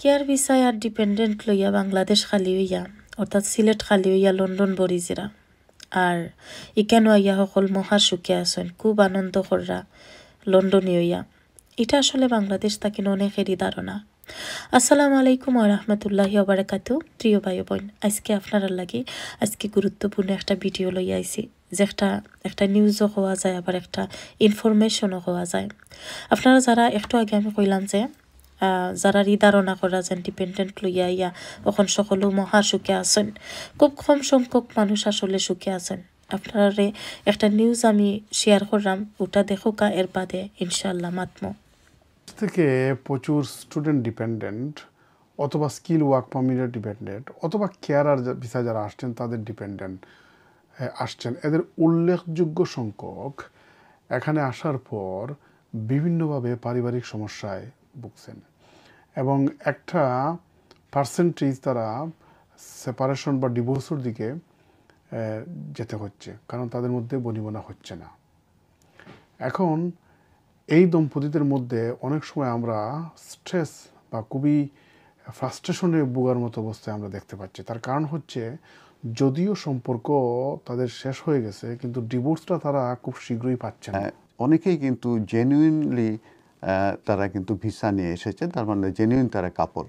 care ভিসায় আর dependent লইয়া বাংলাদেশ খালি হইয়া অর্থাৎ সিলেট খালি হইয়া লন্ডন বরিজিরা আর ইকেন আইয়া সকল মহা সুখে আছেন খুব আনন্দ কররা লন্ডনে হইয়া এটা আসলে বাংলাদেশ তাকে অনেকেরই ধারণা আসসালামু আলাইকুম রহমতুল্লাহি ওবরাকাতু প্রিয় ভাই বোন আজকে আপনারা লাগে আজকে গুরুত্বপূর্ণ একটা ভিডিও লই আইছি একটা একটা নিউজও হওয়া যায় আবার একটা ইনফরমেশনও হওয়া যায় আপনারা যারা একটু আগে আমি কইলাম যে যারা ইদারণা করা যেন ডিপেন্ডেন্ট লইয়া ইয়া ওখান সকল মহা সুখে আছেন খুব কম সংখ্যক মানুষ আসলে সুখে আছেন আপনারে একটা নিউজ আমি শেয়ার করলাম ওটা কা এর বাদে ইনশাল্লাহ মাতম থেকে প্রচুর স্টুডেন্ট ডিপেন্ডেন্ট অথবা স্কিল ওয়ার্ক পারমিটের ডিপেন্ডেন্ট অথবা কেয়ারার ভিসা যারা আসছেন তাদের ডিপেন্ডেন্ট আসছেন এদের উল্লেখযোগ্য সংখ্যক এখানে আসার পর বিভিন্নভাবে পারিবারিক সমস্যায় ভুগছেন এবং একটা পার্সেন্টেজ তারা সেপারেশন বা ডিভোর্সের দিকে যেতে হচ্ছে কারণ তাদের মধ্যে বনিবনা হচ্ছে না এখন এই দম্পতিদের মধ্যে অনেক সময় আমরা স্ট্রেস বা খুবই ফ্রাস্ট্রেশনে বুগার মতো অবস্থায় আমরা দেখতে পাচ্ছি তার কারণ হচ্ছে যদিও সম্পর্ক তাদের শেষ হয়ে গেছে কিন্তু ডিভোর্সটা তারা খুব শীঘ্রই পাচ্ছে না হ্যাঁ, অনেকেই কিন্তু জেনুইনলি তারা কিন্তু ভিসা নিয়ে এসেছে তার মানে জেনুইন তারা কাপড়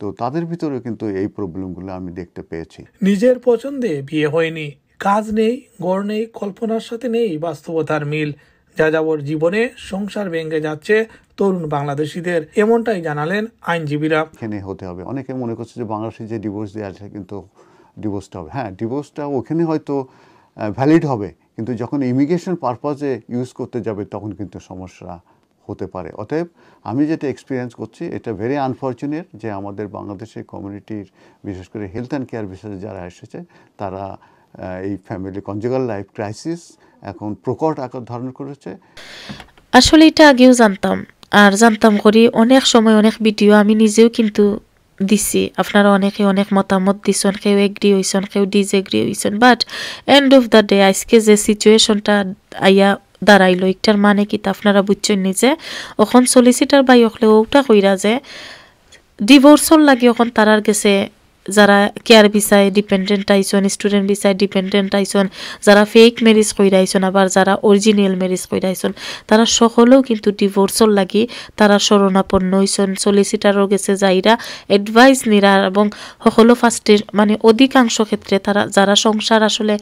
তো তাদের ভিতরে কিন্তু এই প্রবলেমগুলো আমি দেখতে পেয়েছি নিজের পছন্দে বিয়ে হয়নি কাজ নেই গড় নেই কল্পনার সাথে নেই বাস্তবতার মিল যা যাবর জীবনে সংসার ভেঙে যাচ্ছে তরুণ বাংলাদেশিদের এমনটাই জানালেন আইনজীবীরা এখানে হতে হবে অনেকে মনে করছে যে বাংলাদেশে যে ডিভোর্স দেওয়া আছে কিন্তু ডিভোর্সটা হবে হ্যাঁ ডিভোর্সটা ওখানে হয়তো ভ্যালিড হবে কিন্তু যখন ইমিগ্রেশন পারপাজে ইউজ করতে যাবে তখন কিন্তু সমস্যা হতে পারে অতএব আমি যেটা এক্সপিরিয়েন্স করছি এটা ভেরি আনফর্চুনেট যে আমাদের বাংলাদেশের কমিউনিটির বিশেষ করে হেলথ অ্যান্ড কেয়ার বিশেষ যারা এসেছে তারা এই ফ্যামিলি কনজুগাল লাইফ ক্রাইসিস এখন প্রকট আকার ধারণ করেছে আসলে এটা আগেও জানতাম আর জানতাম করি অনেক সময় অনেক ভিডিও আমি নিজেও কিন্তু দিছি আপনারা অনেকে অনেক মতামত দিছেন কেউ এগ্রি হইছেন কেউ এগ্রি হইছেন but end of the day আজকে যে সিচুয়েশনটা আইয়া দাঁড়াইলো একটার মানে তা আপনারা বুঝছেন নিজে অখন সলিসিটার বাই অকলে ওটা কইরা যে ডিভোর্সর লাগে অখন তারার গেছে যারা কেয়ার বিচায় ডিপেন্ডেন্ট আইসন স্টুডেন্ট বিচায় ডিপেন্ডেন্ট আইসন যারা ফেক ম্যারেজ কইরাইছন আবার যারা অরিজিনাল ম্যারেজ কইরাইছন তারা সকলেও কিন্তু ডিভোর্সর লাগি তারা স্মরণাপন্ন হইসন সলিসিটারও গেছে যাইরা এডভাইস নিরা এবং সকলো ফার্স্টের মানে অধিকাংশ ক্ষেত্রে তারা যারা সংসার আসলে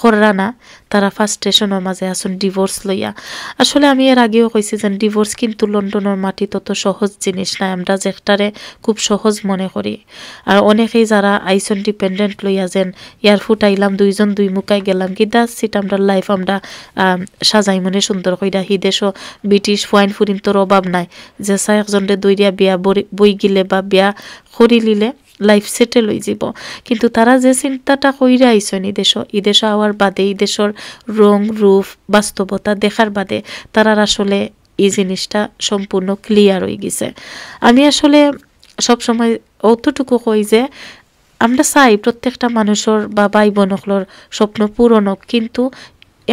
খররা না তারা ফার্স্টেশনের মাঝে আসুন ডিভোর্স লইয়া আসলে আমি এর আগেও কইছি যে ডিভোর্স কিন্তু লন্ডনের মাটি তত সহজ জিনিস না আমরা যেটারে খুব সহজ মনে করি আর অনেকেই যারা আইসন ডিপেন্ডেন্ট লইয়া যেন এয়ারফুট আইলাম দুইজন দুই মুখায় গেলাম কি দাস সিট আমরা লাইফ আমরা সাজাই মনে সুন্দর কইরা হিদেশ ব্রিটিশ ফাইন ফুরিম তোর অভাব নাই যে চাই একজনরে দৈরিয়া বিয়া বই গিলে বা বিয়া খরি লিলে লাইফ সেটেল হয়ে যাব কিন্তু তারা যে চিন্তাটা কইরা আইসন ই দেশ ই দেশ আওয়ার বাদে ই দেশের রং রূপ বাস্তবতা দেখার বাদে তারা আসলে এই জিনিসটা সম্পূর্ণ ক্লিয়ার হয়ে গেছে আমি আসলে সব সময় অতটুকু কই যে আমরা চাই প্রত্যেকটা মানুষের বা ভাই বোনকলর স্বপ্ন পূরণ হোক কিন্তু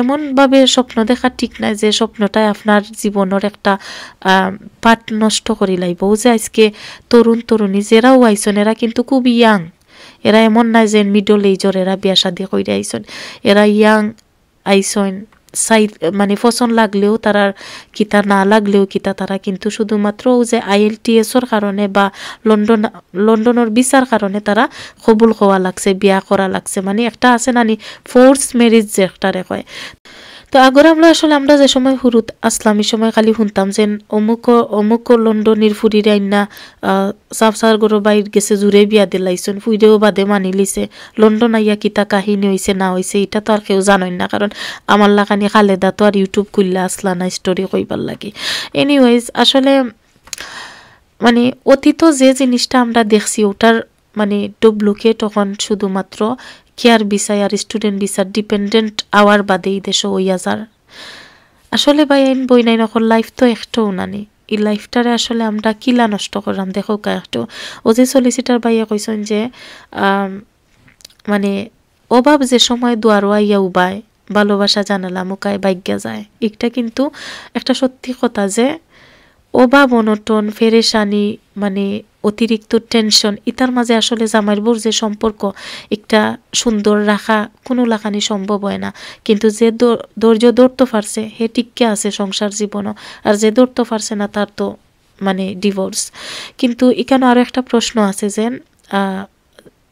এমনভাবে স্বপ্ন দেখা ঠিক নাই যে স্বপ্নটাই আপনার জীবনের একটা পাঠ নষ্ট করি লাইব যে আজকে তরুণ তরুণী যেরাও আইসন এরা কিন্তু খুব ইয়াং এরা এমন নাই যে মিডল এইজর এরা বিয়া শাদি করে আইসন এরা ইয়াং আইসন সাই মানে ফসন লাগলেও তারা কিতা না লাগলেও কিতা তারা কিন্তু শুধুমাত্র যে আইএলটিএসর কারণে বা লন্ডন লন্ডনের বিচার কারণে তারা কবুল হওয়া লাগছে বিয়া করা লাগছে মানে একটা আছে নানি ফোর্স ম্যারেজ যে একটারে কয় তো আগর আমরা আসলে আমরা যে সময় হুরুত আসলাম এই সময় খালি শুনতাম যে অমুক অমুক লন্ডনের ফুরির আইনা সাফ সার গরো বাইর গেছে জুড়ে বিয়া দিলাইছেন ফুইরেও বাদে মানি লিছে লন্ডন আইয়া কিতা কাহিনী হয়েছে না হয়েছে এটা তো আর কেউ জানেন না কারণ আমার লাগানি খালেদা তো আর ইউটিউব খুললে আসলা না স্টোরি কইবার লাগে এনিওয়েজ আসলে মানে অতীত যে জিনিসটা আমরা দেখছি ওটার মানে ডুপ্লিকেট তখন শুধুমাত্র কেয়ার বিসাই আর স্টুডেন্ট বিসার ডিপেন্ডেন্ট আওয়ার বাদে এই দেশও ওই যার আসলে ভাই আইন বই নাই নখন লাইফ তো একটাও নানি এই লাইফটারে আসলে আমরা কিলা নষ্ট করলাম দেখো একটু ও যে সলিসিটার ভাইয়া কইছেন যে মানে অভাব যে সময় দুয়ারোয়া উবায় ভালোবাসা জানালাম কায় বাইজ্ঞা যায় এটা কিন্তু একটা সত্যি কথা যে অভাব অনটন ফেরেশানি মানে অতিরিক্ত টেনশন ইতার মাঝে আসলে জামাইর বোর যে সম্পর্ক একটা সুন্দর রাখা কোনো লাখানি সম্ভব হয় না কিন্তু যে ধৈর্য ধরতে পারছে হে টিককে আছে সংসার জীবনও আর যে ধরতে পারছে না তার তো মানে ডিভোর্স কিন্তু এখানে আরও একটা প্রশ্ন আছে যে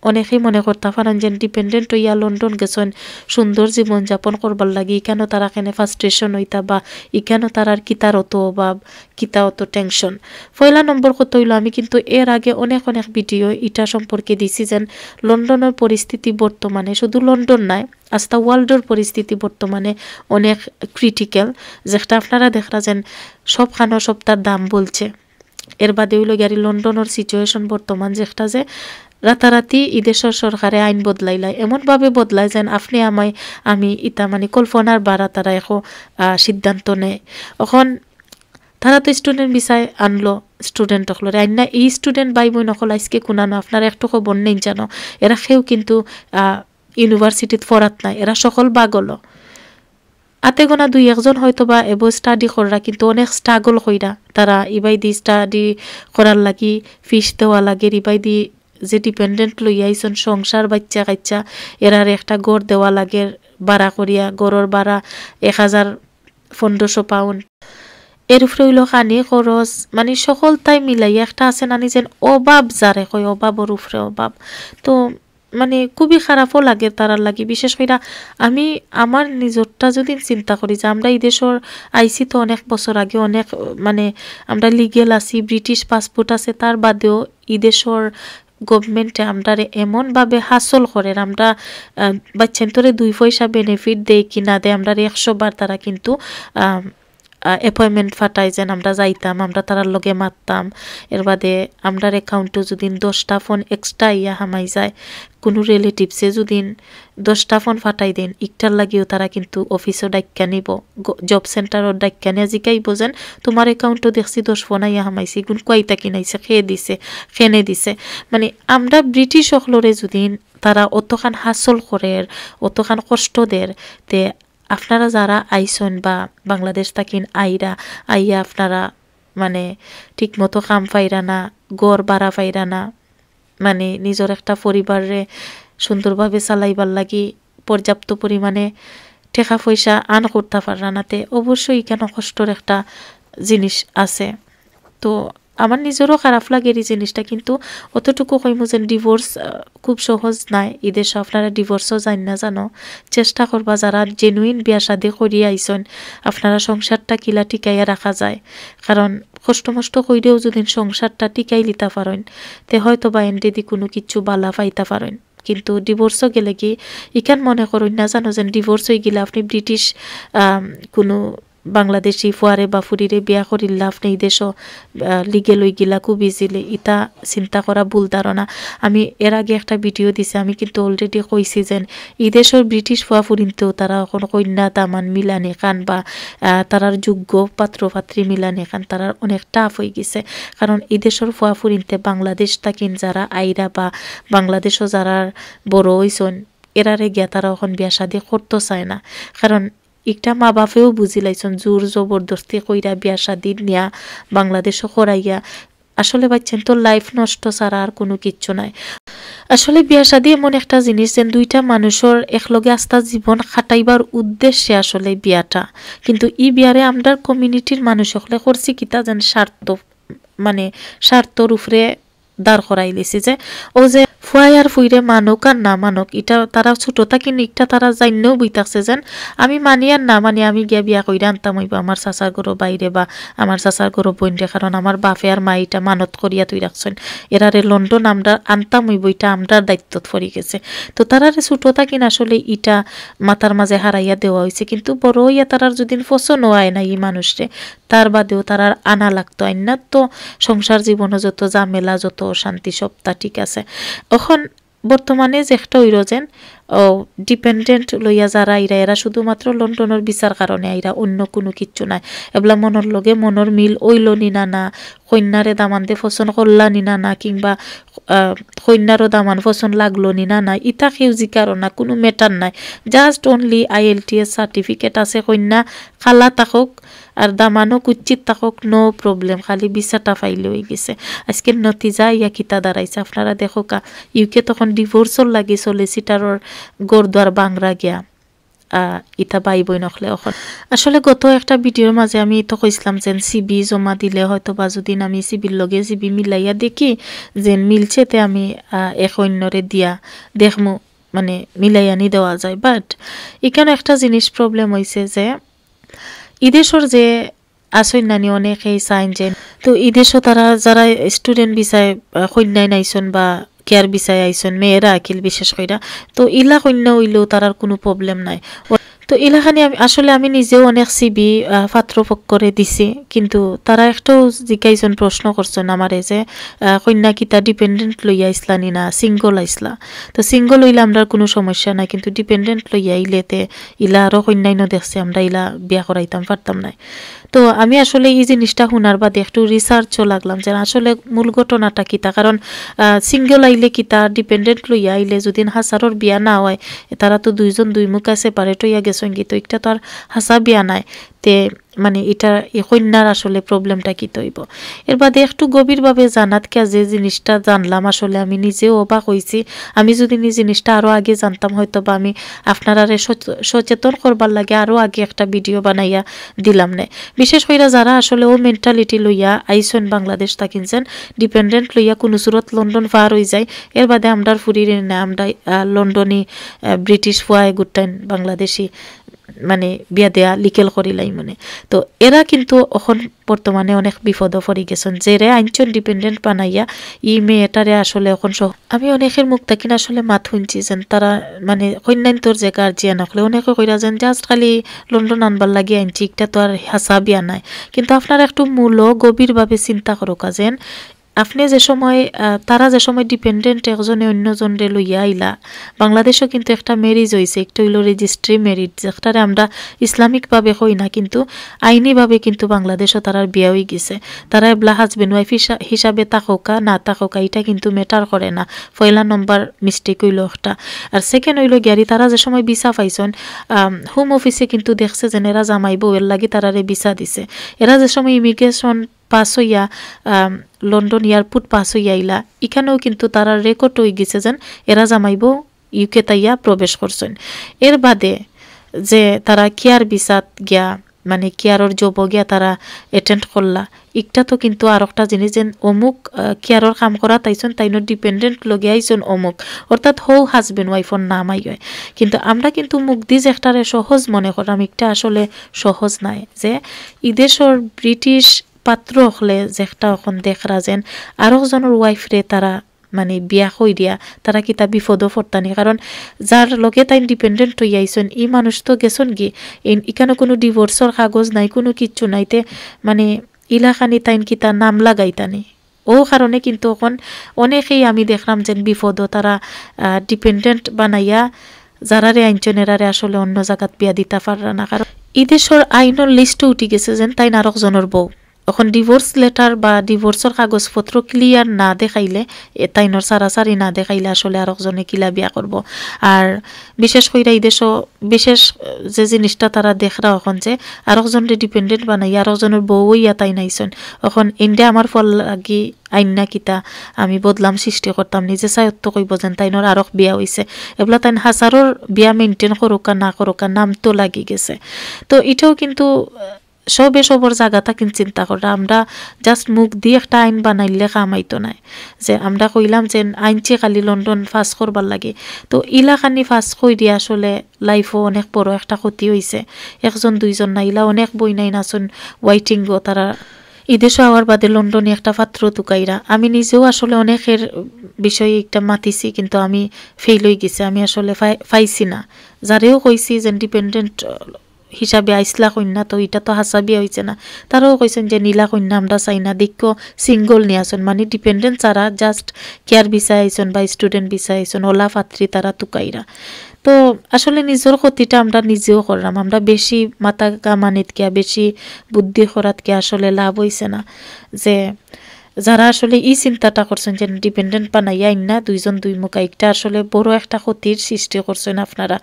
অনেকেই মনে করতে পারেন যে ডিপেন্ডেন্ট হইয়া লন্ডন গেছেন সুন্দর জীবনযাপন করবার লাগি ইকানো তারা কেন ফার্স্ট্রেশন হইতা বা ইকানো তারার কিতার অত বা কিতা অত টেনশন পয়লা নম্বর কত হইল আমি কিন্তু এর আগে অনেক অনেক ভিডিও ইটা সম্পর্কে দিছি যেন লন্ডনের পরিস্থিতি বর্তমানে শুধু লন্ডন নাই আস্তা ওয়ার্ল্ডর পরিস্থিতি বর্তমানে অনেক ক্রিটিক্যাল যেটা আপনারা দেখা যেন সবখানো সপ্তাহ দাম বলছে এর বাদে হইল গাড়ি লন্ডনের সিচুয়েশন বর্তমান যেটা যে রাতারাতি ই দেশের সরকারে আইন বদলাইলাই এমনভাবে বদলাই যেন আপনি আমায় আমি ইতা মানে কল্পনার বারা তারা এখন সিদ্ধান্ত নেয় এখন তারা তো স্টুডেন্ট বিচার আনলো স্টুডেন্ট অকলরে আইনা এই স্টুডেন্ট বাই বই নকল আজকে কোনানো আপনার একটু খবর নেই জানো এরা সেও কিন্তু ইউনিভার্সিটিত ফরাত নাই এরা সকল বাগলো আতে গোনা দুই একজন হয়তো বা এব স্টাডি করা কিন্তু অনেক স্ট্রাগল হইরা তারা ইবাই দি স্টাডি করার লাগি ফিস দেওয়া লাগে ইবাই দি যে ডিপেন্ডেন্ট লইয়াইছন সংসার বাচ্চা কাচ্চা এরার একটা গড় দেওয়া লাগে ভাড়া করিয়া গড়ের ভাড়া এক হাজার পনেরোশো পাউন্ড এর উপরে হইল কানি খরচ মানে সকল তাই মিলাই একটা আছে না নিজের অভাব যারে কয় অভাবর উপরে অভাব তো মানে খুবই খারাপও লাগে তারার লাগে বিশেষ করে আমি আমার নিজরটা যদি চিন্তা করি যে আমরা এই দেশের আইসি তো অনেক বছর আগে অনেক মানে আমরা লিগেল আছি ব্রিটিশ পাসপোর্ট আছে তার বাদেও এই গভর্নমেন্টে আমরা এমনভাবে হাসল করে আমরা তোরে দুই পয়সা বেনিফিট দেয় কিনা দেয় আমরা একশো বার তারা কিন্তু অ্যাপয়েন্টমেন্ট যেন আমরা যাইতাম আমরা তারার লগে মারতাম এর বাদে আমরার অ্যাকাউন্টে যদি দশটা ফোন এক্সট্রা ইয়া হামাই যায় কোনো রিলেটিভসে যদি দশটা ফোন ফাটাই দেন ইকটার লাগিও তারা কিন্তু অফিসও ডাক্কা নিব জব সেন্টারও ডাক্কা নিয়ে জিকাই বোঝেন তোমার অ্যাকাউন্টও দেখছি দশ ফোন আইয়া হামাইছি গুণ কয়টা কিনাইছে খেয়ে দিছে ফেনে দিছে মানে আমরা ব্রিটিশ সকলরে যদি তারা অতখান হাসল করে অতখান কষ্ট দের তে আপনারা যারা আইসন বা বাংলাদেশ থাকেন আইরা আইয়া আপনারা মানে ঠিকমতো কাম পাইরা না গড় বাড়া পাইরা না মানে নিজের একটা পরিবারে সুন্দরভাবে চালাইবার লাগি পর্যাপ্ত পরিমাণে ঠেকা পয়সা আন করতে পারা নাতে অবশ্যই কেন কষ্টর একটা জিনিস আছে তো আমার নিজেরও খারাপ লাগে এই জিনিসটা কিন্তু অতটুকু কইমু যেন ডিভোর্স খুব সহজ নাই ঈদের আপনারা ডিভোর্সও যান না জানো চেষ্টা করবা যারা জেনুইন বিয়া শাদি করি আইসন আপনারা সংসারটা কিলা টিকাইয়া রাখা যায় কারণ কষ্ট মষ্ট কইরেও যদি সংসারটা টিকাই লিতা পারেন তে হয়তো বা এন্ডেদি কোনো কিছু বালা পাইতা পারেন কিন্তু ডিভোর্সও গেলে কি ইখান মনে করুন না জানো যেন ডিভোর্স হয়ে গেলে আপনি ব্রিটিশ কোনো বাংলাদেশী ফুৱাৰে বা ফুৰিৰে বিয়া কৰি লাভ নেই দেশ লিগে লই গিলা বিজিলে ইতা চিন্তা কৰা ভুল ধাৰণা আমি এর আগে একটা ভিডিও দিছে আমি কিন্তু অলরেডি কইছি যেন ই দেশের ব্রিটিশ ফুয়া ফুরিনতেও তারা এখন কন্যা দামান মিলানে কান বা তারার যোগ্য পাত্র পাত্রী মিলানে কান তারার অনেক টাফ হয়ে গেছে কারণ ই দেশের ফুয়া ফুরিনতে বাংলাদেশ থাকেন যারা আইরা বা বাংলাদেশও যারা বড় হয়েছেন এরারে গিয়া তারা এখন বিয়া শাদি করতে চায় না কারণ একটা মা বাপেও বুঝি লাইছেন জোর জবরদস্তি কইরা বিয়া শাদি নিয়া বাংলাদেশও করাইয়া আসলে বাচ্চেন তো লাইফ নষ্ট ছাড়া আর কোনো কিচ্ছু নাই আসলে বিয়া শাদি এমন একটা জিনিস যেন দুইটা মানুষের একলগে আস্থা জীবন খাটাইবার উদ্দেশ্যে আসলে বিয়াটা কিন্তু ই বিয়ারে আমরার কমিউনিটির মানুষ সকলে করছি কিতা যেন স্বার্থ মানে স্বার্থর উপরে দাঁড় করাই লিছি যে ও যে ফুয়াই আর ফুইরে মানুক আর না মানুক ইটা তারা ছোট থাকি ইটা তারা জানিও বই থাকছে যেন আমি মানি আর না মানি আমি গিয়া বিয়া কইরা আনতাম হইব আমার চাচার গরু বাইরে বা আমার চাচার গরো বইনরে কারণ আমার বাপে আর মা ইটা মানত করিয়া তুই রাখছেন এরারে লন্ডন আমরা আনতাম হইব ইটা আমরার দায়িত্ব ফরি গেছে তো তারারে ছোট থাকি আসলে ইটা মাথার মাঝে হারাইয়া দেওয়া হয়েছে কিন্তু বড় হইয়া তারার যদি ফসন হয় না এই মানুষরে তার বাদেও তারার আনা লাগতো আইন তো সংসার জীবনে যত ঝামেলা যত অশান্তি তা ঠিক আছে তখন বর্তমানে জ্যেষ্ঠ ইরোজেন ও ডিপেন্ডেন্ট লইয়া যারা আইরা এরা শুধুমাত্র লন্ডনের বিচার কারণে আইরা অন্য কোনো কিচ্ছু নাই এবলা মনের লগে মনের মিল ওইল নিনা না কন্যারে দামানতে ফসন করলা নিনা না কিংবা কন্যারও দামান ফসন লাগলো নিনা না ইতা সেউজি কারণ না কোনো মেটার নাই just only I L T S certificate আছে কন্যা খালা তাকক আর দামানো কুচ্চিত থাকক নো প্রবলেম খালি বিচাটা ফাইল হয়ে গেছে আজকে নতিজা ইয়া কিতা দাঁড়াইছে আপনারা দেখো কা ইউকে তখন ডিভোর্সর লাগে সলিসিটারর গোরদ্বার বাংরা গিয়া ইতা বাই বই নখলে অখন আসলে গত একটা ভিডিওর মাঝে আমি তো কইছিলাম যেন সিবি জমা দিলে হয়তো বা যদি আমি সিবির লগে সিবি মিলাইয়া দেখি যেন মিলছে তে আমি এক অন্যরে দিয়া দেখমু মানে মিলাই আনি দেওয়া যায় বাট এখানে একটা জিনিস প্রবলেম হয়েছে যে ইদেশর যে আসইন নানি অনেক এই চাইন যে তো ইদেশও তারা যারা স্টুডেন্ট বিচায় সৈন্যায় নাইছন বা কেয়ার বিচায় আইছন মেয়েরা আকিল বিশেষ কইরা তো ইলা সৈন্য হইলেও তারার কোনো প্রবলেম নাই তো এলাকা নিয়ে আসলে আমি নিজেও অনেক সিবি করে দিছি কিন্তু তারা একটাও জিকাইজন প্রশ্ন করছেন আমারে যে কন্যা কিতা ডিপেন্ডেন্ট লইয়া ইসলা নি না সিঙ্গল আইসলা তো সিঙ্গল হইলে আমরা কোনো সমস্যা নাই কিন্তু ডিপেন্ডেন্ট লইয়া ইলেতে ইলা আরও কন্যাইনও দেখছে আমরা ইলা বিয়া করাইতাম পারতাম নাই তো আমি আসলে এই জিনিসটা হুনার বাদে একটু রিসার্চও লাগলাম যে আসলে মূল ঘটনাটা কিতা কারণ সিঙ্গেল আইলে কিতা ডিপেন্ডেন্ট লইয়া আইলে যদি হাসারর বিয়া না হয় তারা তো দুইজন দুই মুখ আছে পারে টইয়া গেছে তো একটা তো আর হাসা বিয়া নাই তে মানে এটা এই কন্যার আসলে প্রবলেমটা কি তৈব এর বাদে একটু গভীরভাবে জানাত কে যে জিনিসটা জানলাম আসলে আমি নিজেও অবাক হয়েছি আমি যদি নিজ জিনিসটা আরও আগে জানতাম হয়তো বা আমি আপনারা সচেতন করবার লাগে আরও আগে একটা ভিডিও বানাইয়া দিলাম না বিশেষ করে যারা আসলে ও মেন্টালিটি লইয়া আইসন বাংলাদেশ থাকিনছেন ডিপেন্ডেন্ট লইয়া কোনো সুরত লন্ডন ফার হয়ে যায় এর বাদে আমরা ফুরি না আমরা লন্ডনই ব্রিটিশ ফুয়া গুটাইন বাংলাদেশি মানে বিয়া দেয়া লিকেল লাই মানে তো এরা কিন্তু অখন বর্তমানে অনেক বিপদ পড়ি গেছেন রে আইনচল ডিপেন্ডেন্ট বানাইয়া ই মেয়েটারে আসলে এখন সহ আমি অনেকের মুখ থাকি না আসলে মাত শুনছি যেন তারা মানে কন্যান্তর যে গার্জিয়ান হলে অনেকে কইরা যেন জাস্ট খালি লন্ডন আনবার লাগে আনছি এটা তো আর হাসা বিয়া নাই কিন্তু আপনারা একটু মূল গভীরভাবে চিন্তা করো যেন আপনি যে সময় তারা যে সময় ডিপেন্ডেন্ট একজনে অন্যজনরে লইয়া আইলা বাংলাদেশও কিন্তু একটা ম্যারিজ হয়েছে একটা হইল রেজিস্ট্রি ম্যারিজ যেটারে আমরা ইসলামিকভাবে হই না কিন্তু আইনিভাবে কিন্তু বাংলাদেশও তারার বিয়া হয়ে গেছে তারা এবলা হাজবেন্ড ওয়াইফ হিসাবে তাকোকা না তাকোকা এটা কিন্তু ম্যাটার করে না পয়লা নম্বর মিস্টেক হইল একটা আর সেকেন্ড হইল গিয়ারি তারা যে সময় ভিসা পাইছেন হোম অফিসে কিন্তু দেখছে যে এরা জামাইব এর লাগি তারারে ভিসা দিছে এরা যে সময় ইমিগ্রেশন পাস হইয়া লন্ডন এয়ারপোর্ট পাস হইয়া আইলা এখানেও কিন্তু তারা রেকর্ড হয়ে গেছে যেন এরা জামাইব ইউকে তাইয়া প্রবেশ করছেন এর বাদে যে তারা কেয়ার বিষাদ গিয়া মানে কেয়ারর জব গিয়া তারা এটেন্ড করলা একটা তো কিন্তু আর একটা জিনিস যেন অমুক কেয়ারর কাম করা তাইছেন তাইন ডিপেন্ডেন্ট লগে আইছেন অমুক অর্থাৎ হৌ হাজবেন্ড ওয়াইফর নাম আই হয় কিন্তু আমরা কিন্তু মুখ দিজ একটারে সহজ মনে করলাম একটা আসলে সহজ নাই যে ইদেশর ব্রিটিশ পাত্র হলে জেখটা অখন দেখরা যেন আরেকজনের ওয়াইফরে তারা মানে বিয়া হই দিয়া তারা কিতা বিপদও ফরতানি কারণ যার লগে তাই ডিপেন্ডেন্ট হই আইসন ই মানুষ তো গেছন কি এখানে কোনো ডিভোর্সর কাগজ নাই কোনো কিচ্ছু নাইতে মানে ইলাকানি তাইন কিতা নাম লাগাইতানি ও কারণে কিন্তু এখন অনেকেই আমি দেখলাম যেন বিপদও তারা ডিপেন্ডেন্ট বানাইয়া যারারে আইনজনেরারে আসলে অন্য জায়গাত বিয়া দিতা পারা না কারণ ই দেশের আইনের লিস্টও উঠি গেছে যেন তাই নারকজনের বউ এখন ডিভোর্স লেটার বা ডিভোর্সর কাগজপত্র ক্লিয়ার না দেখাইলে তাইনর সারাসারি না দেখাইলে আসলে আর একজনে কিলা বিয়া কৰিব আর বিশেষ করে এই বিশেষ যে জিনিসটা তারা দেখরা এখন যে আর একজনরে ডিপেন্ডেন্ট বানাই আর একজনের বউও ইয়া তাই নাইছেন এখন ইন্ডিয়া আমার ফল লাগি আইন না কিতা আমি বদলাম সৃষ্টি করতাম নিজে স্বায়ত্ব কৰিব যেন তাইনর আরক বিয়া হৈছে এগুলা তাইন হাজারোর বিয়া মেনটেন করুকা না করুকা নাম তো লাগি গেছে তো এটাও কিন্তু সবে সবর জায়গাটা কিন্তু চিন্তা করা আমরা জাস্ট মুখ দিয়ে একটা আইন বানাইলে কামাইতো নাই যে আমরা কইলাম যে আইনচে খালি লন্ডন ফাঁস করবার লাগে তো ইলাখানি ফাঁস কই দিয়ে আসলে লাইফও অনেক বড় একটা ক্ষতি হয়েছে একজন দুইজন না ইলা অনেক বই নাই নাচন ওয়াইটিংও তারা ঈদে আওয়ার বাদে লন্ডনে একটা পাত্র তুকাইরা আমি নিজেও আসলে অনেকের বিষয়ে একটা মাতিছি কিন্তু আমি ফেল হয়ে গেছি আমি আসলে ফাইছি না যারেও কইছি যে ডিপেন্ডেন্ট হিসাবে আইসলা কন্যা তো এটা তো হাসাবি হয়েছে না তারাও কইসেন যে নীলা কন্যা আমরা চাই না দেখো সিঙ্গল নিয়ে আসুন মানে ডিপেন্ডেন্ট তারা জাস্ট কেয়ার বিচাই আইসন বা স্টুডেন্ট ভিসা আইসন ওলা পাত্রী তারা তুকাইরা তো আসলে নিজের ক্ষতিটা আমরা নিজেও করলাম আমরা বেশি মাথা মানিতকে বেশি বুদ্ধি করাতকে আসলে লাভ হয়েছে না যে যারা আসলে এই চিন্তাটা করছেন যে ডিপেন্ডেন্ট বানাইয়া না দুইজন দুই মুখা একটা আসলে বড় একটা ক্ষতির সৃষ্টি করছেন আপনারা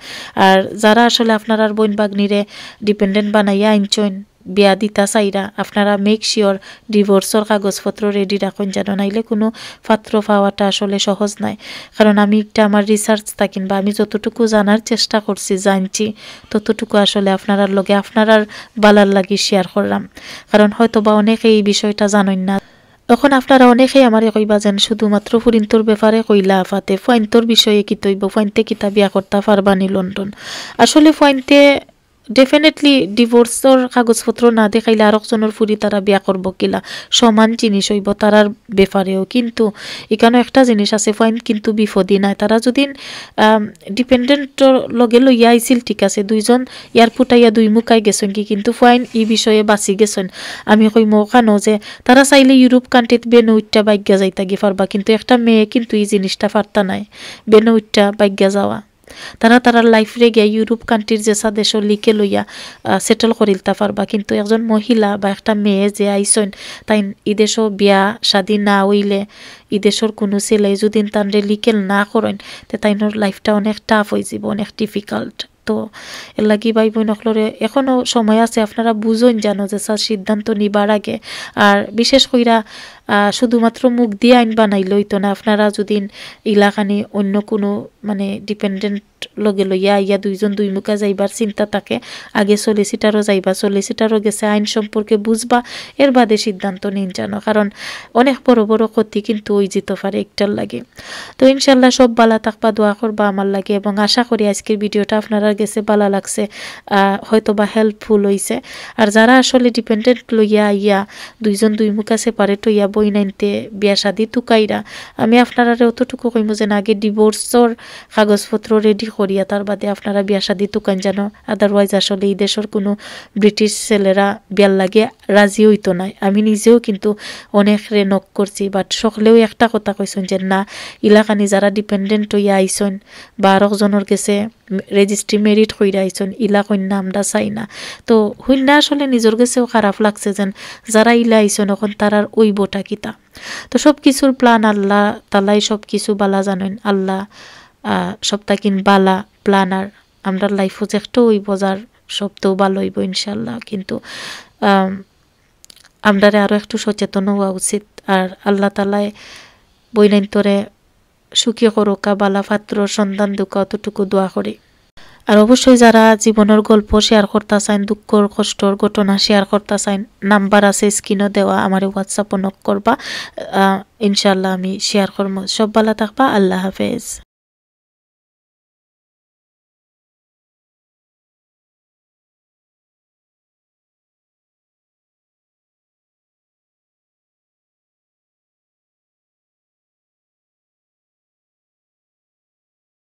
আর যারা আসলে আপনারা বইন বাগনিরে ডিপেন্ডেন্ট বানাইয়া আইনছেন বিয়া দিতা চাইরা আপনারা মেক শিওর ডিভোর্সর কাগজপত্র রেডি রাখুন যেন নাইলে কোনো পাত্র পাওয়াটা আসলে সহজ নাই কারণ আমি একটা আমার রিসার্চ থাকিন বা আমি যতটুকু জানার চেষ্টা করছি জানছি ততটুকু আসলে আপনারার লগে আপনারার বালার লাগি শেয়ার করলাম কারণ হয়তো বা অনেকে এই বিষয়টা জানেন না এখন আপনারা অনেকেই আমারে কইবা যেন শুধুমাত্র ফুরিন্তর ব্যাপারে কইলা ফাতে ফাইনতর বিষয়ে কি তৈব ফাইনতে কিতাবিয়া করতা পারবানি লন্ডন আসলে ফাইনতে ডেফিনেটলি ডিভোর্সর কাগজপত্র না দেখাইলে আর একজনের ফুরি তারা বিয়া করব কিলা সমান জিনিস হইব তারার ব্যাপারেও কিন্তু এখানে একটা জিনিস আছে ফাইন কিন্তু বিপদই নাই তারা যদি ডিপেন্ডেন্টর লগে লইয়া আইছিল ঠিক আছে দুইজন ইয়ার ফুটাইয়া দুই মুখাই গেছেন কি কিন্তু ফাইন ই বিষয়ে বাঁচি গেছেন আমি কই মানো যে তারা চাইলে ইউরোপ কান্ট্রিত বেনো উঠটা বাইজ্ঞা যাইতা গিয়ে পারবা কিন্তু একটা মেয়ে কিন্তু এই জিনিসটা ফারতা নাই বেনো উঠটা বাইজ্ঞা যাওয়া তারা তারা রে গিয়া ইউরোপ কান্ট্রির যে সাদেশ লিখে লইয়া সেটেল করিলতা পারবা কিন্তু একজন মহিলা বা একটা মেয়ে যে আইসন তাই ইদেশ বিয়া শাদি না হইলে ইদেশর কোনো ছেলে যদি তানরে লিকেল না করেন তে তাইনোর লাইফটা অনেক টাফ হয়ে যাব অনেক ডিফিকাল্ট তো লাগি ভাই বোন অকলরে এখনও সময় আছে আপনারা বুঝুন জানো যে স্যার সিদ্ধান্ত নিবার আগে আর বিশেষ কইরা শুধুমাত্র মুখ দিয়ে আইন বানাই লইতো না আপনারা যদি ইলাকানি অন্য কোনো মানে ডিপেন্ডেন্ট লগে লইয়া আইয়া দুইজন দুই মুখা যাইবার চিন্তা থাকে আগে সলিসিটারও যাইবা সলিসিটারও গেছে আইন সম্পর্কে বুঝবা এর বাদে সিদ্ধান্ত নিন জানো কারণ অনেক বড় বড় ক্ষতি কিন্তু ওই যেতে পারে একটার লাগে তো ইনশাল্লাহ সব বালা থাকবা দোয়া করবা আমার লাগে এবং আশা করি আজকের ভিডিওটা আপনারা গেছে বালা লাগছে হয়তো বা হেল্পফুল হইছে আর যারা আসলে ডিপেন্ডেন্ট লইয়া আইয়া দুইজন দুই মুখা সেপারেট হইয়া বই নাইনতে বিয়া শাদি টুকাইরা আমি আপনারা অতটুকু কইম যেন আগে ডিভোর্সর কাগজপত্র রেডি করিয়া তার বাদে আপনারা বিয়া শাদি টুকান জানো আদারওয়াইজ আসলে এই দেশের কোনো ব্রিটিশ ছেলেরা বিয়াল লাগে রাজি হইত নাই আমি নিজেও কিন্তু অনেক রে নক করছি বাট সকলেও একটা কথা কইসন যে না ইলাকানি যারা ডিপেন্ডেন্ট হইয়া আইসন বারোজনের গেছে রেজিস্ট্রি মেরিট হয়ে আইসন ইলা কন্যা আমরা চাই না তো হইনা আসলে নিজের গেছেও খারাপ লাগছে যেন যারা ইলা আইসন এখন তারার ওই বোটা কিতা তো সব কিছুর প্ল্যান আল্লাহ তালাই সব কিছু বালা জানেন আল্লাহ কিন বালা প্ল্যান আর আমরা লাইফও একটু ওই বজার সপ্তাহ ভালো হইব ইনশাল্লাহ কিন্তু আমরা আরও একটু সচেতন হওয়া উচিত আর আল্লাহ তালায় বইলেন তোরে সুখী করুকা বালা পাত্র সন্ধান দুকা অতটুকু দোয়া করি আর অবশ্যই যারা জীবনের গল্প শেয়ার করতে চান দুঃখর কষ্টর ঘটনা শেয়ার করতে চান নাম্বার আছে স্ক্রিনও দেওয়া আমার হোয়াটসঅ্যাপ নক করবা ইনশাল্লাহ আমি শেয়ার করবো সব ভালো থাকবা আল্লাহ হাফেজ